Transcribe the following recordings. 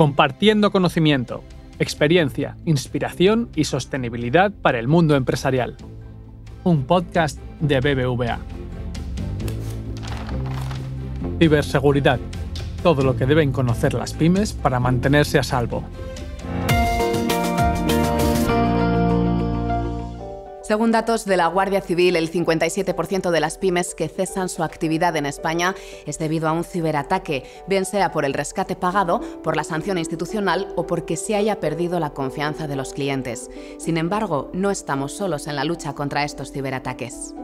compartiendo conocimiento, experiencia, inspiración y sostenibilidad para el mundo empresarial. Un podcast de BBVA. Ciberseguridad. Todo lo que deben conocer las pymes para mantenerse a salvo. Según datos de la Guardia Civil, el 57% de las pymes que cesan su actividad en España es debido a un ciberataque, bien sea por el rescate pagado, por la sanción institucional o porque se haya perdido la confianza de los clientes. Sin embargo, no estamos solos en la lucha contra estos ciberataques.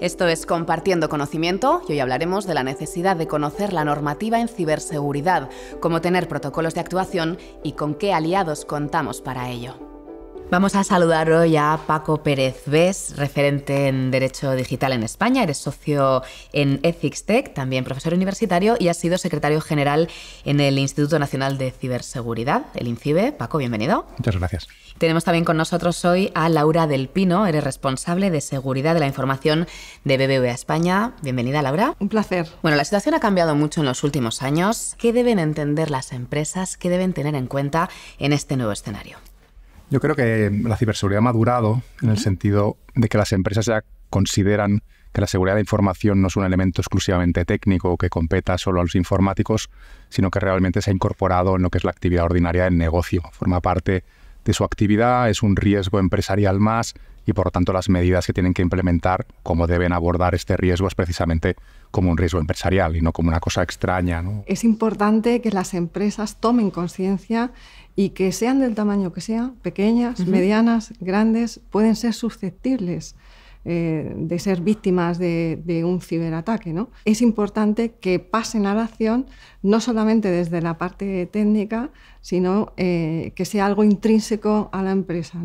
Esto es Compartiendo Conocimiento y hoy hablaremos de la necesidad de conocer la normativa en ciberseguridad, cómo tener protocolos de actuación y con qué aliados contamos para ello. Vamos a saludar hoy a Paco Pérez Ves, referente en Derecho Digital en España. Eres socio en Ethics Tech, también profesor universitario y has sido secretario general en el Instituto Nacional de Ciberseguridad, el INCIBE. Paco, bienvenido. Muchas gracias. Tenemos también con nosotros hoy a Laura del Pino, eres responsable de seguridad de la información de BBVA España. Bienvenida, Laura. Un placer. Bueno, la situación ha cambiado mucho en los últimos años. ¿Qué deben entender las empresas? ¿Qué deben tener en cuenta en este nuevo escenario? Yo creo que la ciberseguridad ha madurado en el sentido de que las empresas ya consideran que la seguridad de la información no es un elemento exclusivamente técnico que competa solo a los informáticos, sino que realmente se ha incorporado en lo que es la actividad ordinaria del negocio. Forma parte de su actividad, es un riesgo empresarial más y por lo tanto las medidas que tienen que implementar, cómo deben abordar este riesgo es precisamente como un riesgo empresarial y no como una cosa extraña. Es importante que las empresas tomen conciencia y que sean del tamaño que sea pequeñas, medianas, grandes, pueden ser susceptibles. Eh, de ser víctimas de, un ciberataque. Es importante que pasen a la acción no solamente desde la parte técnica, sino eh, que sea algo intrínseco a la empresa.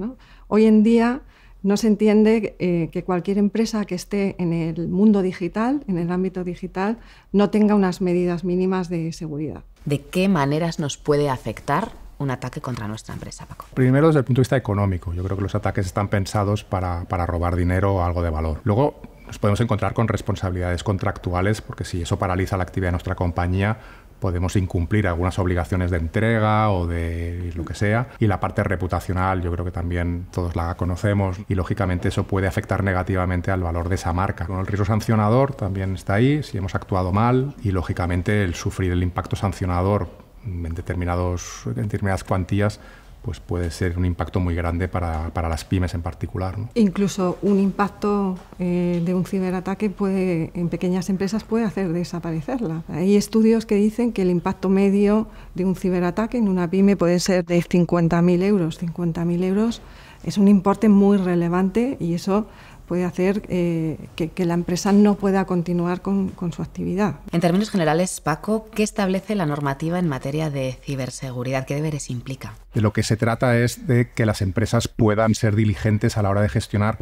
Hoy en día no se entiende eh, que cualquier empresa que esté en el mundo digital, en el ámbito digital, no tenga unas medidas mínimas de seguridad. ¿De qué maneras nos puede afectar un ataque contra nuestra empresa, Paco? Primero, desde el punto de vista económico. Yo creo que los ataques están pensados para, para robar dinero o algo de valor. Luego, nos podemos encontrar con responsabilidades contractuales, porque si eso paraliza la actividad de nuestra compañía, podemos incumplir algunas obligaciones de entrega o de lo que sea. Y la parte reputacional, yo creo que también todos la conocemos y lógicamente eso puede afectar negativamente al valor de esa marca. Con el riesgo sancionador también está ahí, si hemos actuado mal y lógicamente el sufrir el impacto sancionador en, determinados, en determinadas cuantías pues puede ser un impacto muy grande para, para las pymes en particular. ¿no? Incluso un impacto eh, de un ciberataque puede, en pequeñas empresas puede hacer desaparecerla. Hay estudios que dicen que el impacto medio de un ciberataque en una pyme puede ser de 50.000 euros. 50.000 euros es un importe muy relevante y eso puede hacer eh, que, la empresa no pueda continuar con, con, su actividad. En términos generales, Paco, ¿qué establece la normativa en materia de ciberseguridad? ¿Qué deberes implica? De lo que se trata es de que las empresas puedan ser diligentes a la hora de gestionar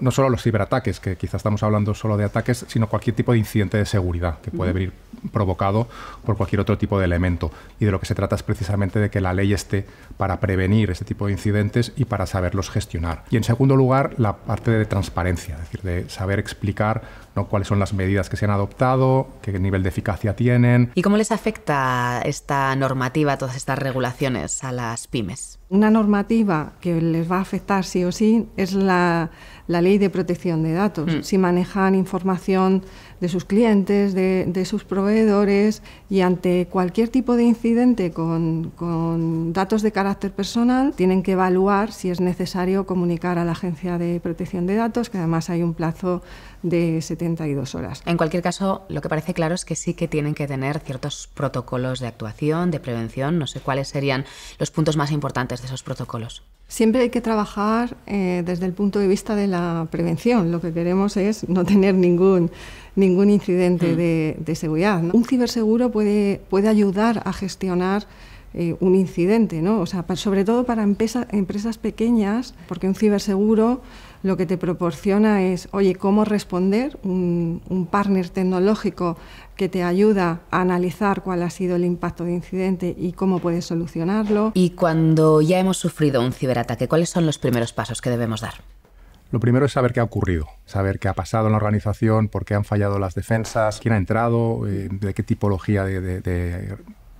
no, solo los ciberataques, que quizás estamos hablando solo de ataques, sino cualquier tipo de incidente de seguridad que puede venir provocado por cualquier otro tipo de elemento. Y de lo que se trata es precisamente de que la ley esté para prevenir este tipo de incidentes y para saberlos gestionar. Y en segundo lugar, la parte de transparencia, es decir, de saber explicar ¿no? cuáles son las medidas que se han adoptado, qué nivel de eficacia tienen. ¿Y cómo les afecta esta normativa, todas estas regulaciones a las pymes? Una normativa que les va a afectar sí o sí es la la ley de protección de datos, mm. si manejan información de sus clientes, de, sus proveedores y ante cualquier tipo de incidente con, con, datos de carácter personal, tienen que evaluar si es necesario comunicar a la Agencia de Protección de Datos, que además hay un plazo de 72 horas. En cualquier caso, lo que parece claro es que sí que tienen que tener ciertos protocolos de actuación, de prevención, no sé cuáles serían los puntos más importantes de esos protocolos. Siempre hay que trabajar eh, desde el punto de vista de la prevención. Lo que queremos es no tener ningún, ningún incidente mm. de, seguridad. Un ciberseguro puede, puede ayudar a gestionar eh, un incidente, ¿no? O sea, sobre todo para empresas pequeñas, porque un ciberseguro lo que te proporciona es, oye, cómo responder, un, partner tecnológico que te ayuda a analizar cuál ha sido el impacto de incidente y cómo puedes solucionarlo. Y cuando ya hemos sufrido un ciberataque, ¿cuáles son los primeros pasos que debemos dar? Lo primero es saber qué ha ocurrido, saber qué ha pasado en la organización, por qué han fallado las defensas, quién ha entrado, eh, de qué tipología de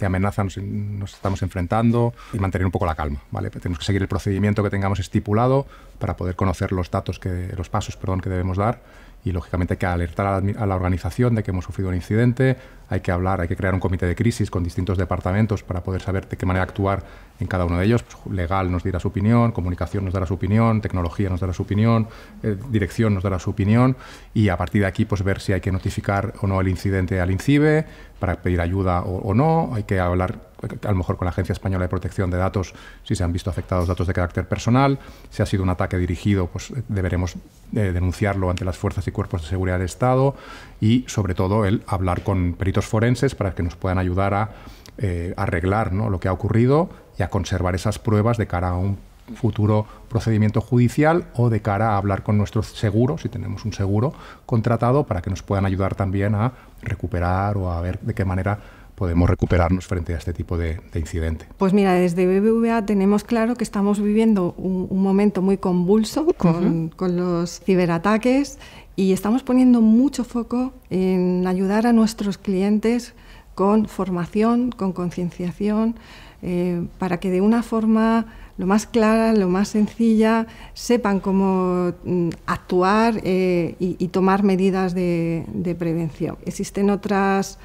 amenaza nos, estamos enfrentando y mantener un poco la calma. ¿vale? Tenemos que seguir el procedimiento que tengamos estipulado para poder conocer los datos, que, los pasos perdón, que debemos dar y lógicamente hay que alertar a la, organización de que hemos sufrido un incidente, hay que hablar, hay que crear un comité de crisis con distintos departamentos para poder saber de qué manera actuar en cada uno de ellos. Pues, legal nos dirá su opinión, comunicación nos dará su opinión, tecnología nos dará su opinión, eh, dirección nos dará su opinión y a partir de aquí pues ver si hay que notificar o no el incidente al INCIBE, para pedir ayuda o, no, hay que hablar a lo mejor con la Agencia Española de Protección de Datos si se han visto afectados datos de carácter personal, si ha sido un ataque dirigido, pues eh, deberemos eh, denunciarlo ante las fuerzas y cuerpos de seguridad del Estado y sobre todo el hablar con peritos forenses para que nos puedan ayudar a eh, arreglar ¿no? lo que ha ocurrido y a conservar esas pruebas de cara a un futuro procedimiento judicial o de cara a hablar con nuestros seguro, si tenemos un seguro contratado, para que nos puedan ayudar también a recuperar o a ver de qué manera podemos recuperarnos frente a este tipo de, incidente. Pues mira, desde BBVA tenemos claro que estamos viviendo un, momento muy convulso con, los ciberataques y estamos poniendo mucho foco en ayudar a nuestros clientes con formación, con concienciación, eh, para que de una forma lo más clara, lo más sencilla, sepan cómo mm, actuar eh, y, tomar medidas de, prevención. Existen otras,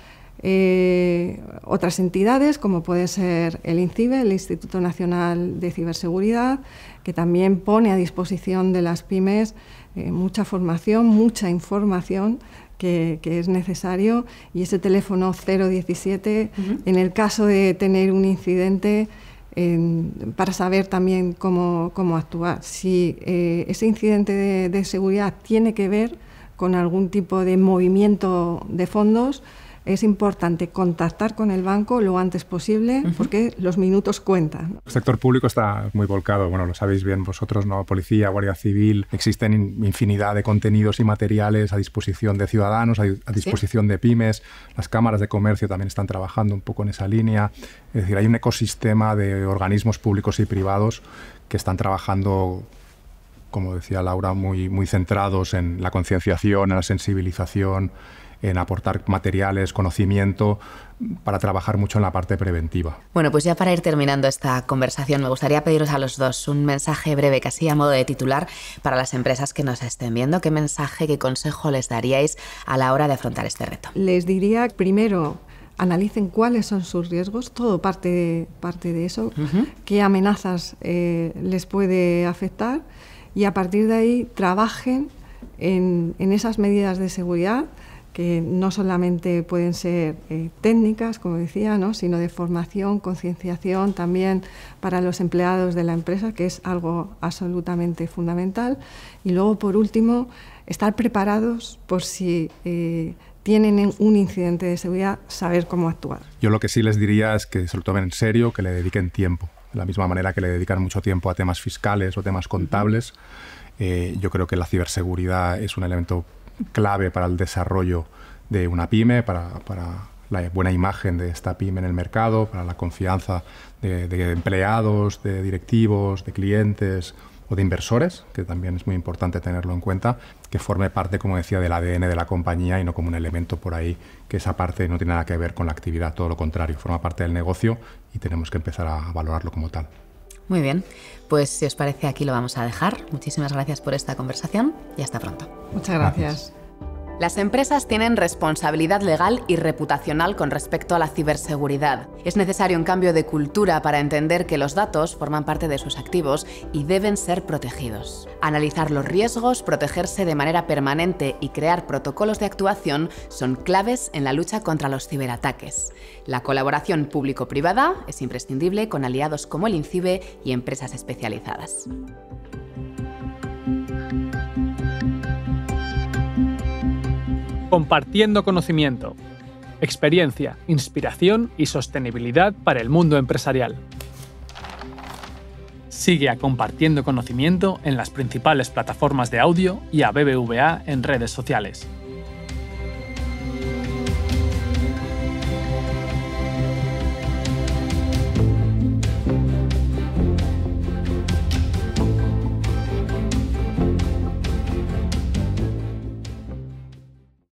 eh, otras entidades, como puede ser el INCIBE, el Instituto Nacional de Ciberseguridad, que también pone a disposición de las pymes eh, mucha formación, mucha información que, es necesario y ese teléfono 017, en el caso de tener un incidente, para saber también cómo, cómo actuar. Si eh, ese incidente de seguridad tiene que ver con algún tipo de movimiento de fondos, es importante contactar con el banco lo antes posible porque los minutos cuentan. El sector público está muy volcado, bueno, lo sabéis bien vosotros, ¿no? Policía, Guardia Civil, existen infinidad de contenidos y materiales a disposición de ciudadanos, a, disposición de pymes, las cámaras de comercio también están trabajando un poco en esa línea, es decir, hay un ecosistema de organismos públicos y privados que están trabajando como decía Laura, muy, muy centrados en la concienciación, en la sensibilización, en aportar materiales, conocimiento, para trabajar mucho en la parte preventiva. Bueno, pues ya para ir terminando esta conversación, me gustaría pediros a los dos un mensaje breve, casi a modo de titular, para las empresas que nos estén viendo. ¿Qué mensaje, qué consejo les daríais a la hora de afrontar este reto? Les diría primero analicen cuáles son sus riesgos, todo parte de, parte de eso, qué amenazas eh, les puede afectar y a partir de ahí trabajen en, en esas medidas de seguridad que no solamente pueden ser eh, técnicas, como decía, ¿no? sino de formación, concienciación también para los empleados de la empresa, que es algo absolutamente fundamental. Y luego, por último, estar preparados por si eh, tienen un incidente de seguridad, saber cómo actuar. Yo lo que sí les diría es que se lo tomen en serio, que le dediquen tiempo. De la misma manera que le dedican mucho tiempo a temas fiscales o temas contables, eh, yo creo que la ciberseguridad es un elemento clave para el desarrollo de una pyme, para, la buena imagen de esta pyme en el mercado, para la confianza de, de, empleados, de directivos, de clientes o de inversores, que también es muy importante tenerlo en cuenta, que forme parte, como decía, del ADN de la compañía y no como un elemento por ahí, que esa parte no tiene nada que ver con la actividad, todo lo contrario, forma parte del negocio y tenemos que empezar a valorarlo como tal. Muy bien, pues si os parece aquí lo vamos a dejar. Muchísimas gracias por esta conversación y hasta pronto. Muchas gracias. Las empresas tienen responsabilidad legal y reputacional con respecto a la ciberseguridad. Es necesario un cambio de cultura para entender que los datos forman parte de sus activos y deben ser protegidos. Analizar los riesgos, protegerse de manera permanente y crear protocolos de actuación son claves en la lucha contra los ciberataques. La colaboración público-privada es imprescindible con aliados como el INCIBE y empresas especializadas. compartiendo conocimiento, experiencia, inspiración y sostenibilidad para el mundo empresarial. Sigue a Compartiendo Conocimiento en las principales plataformas de audio y a BBVA en redes sociales.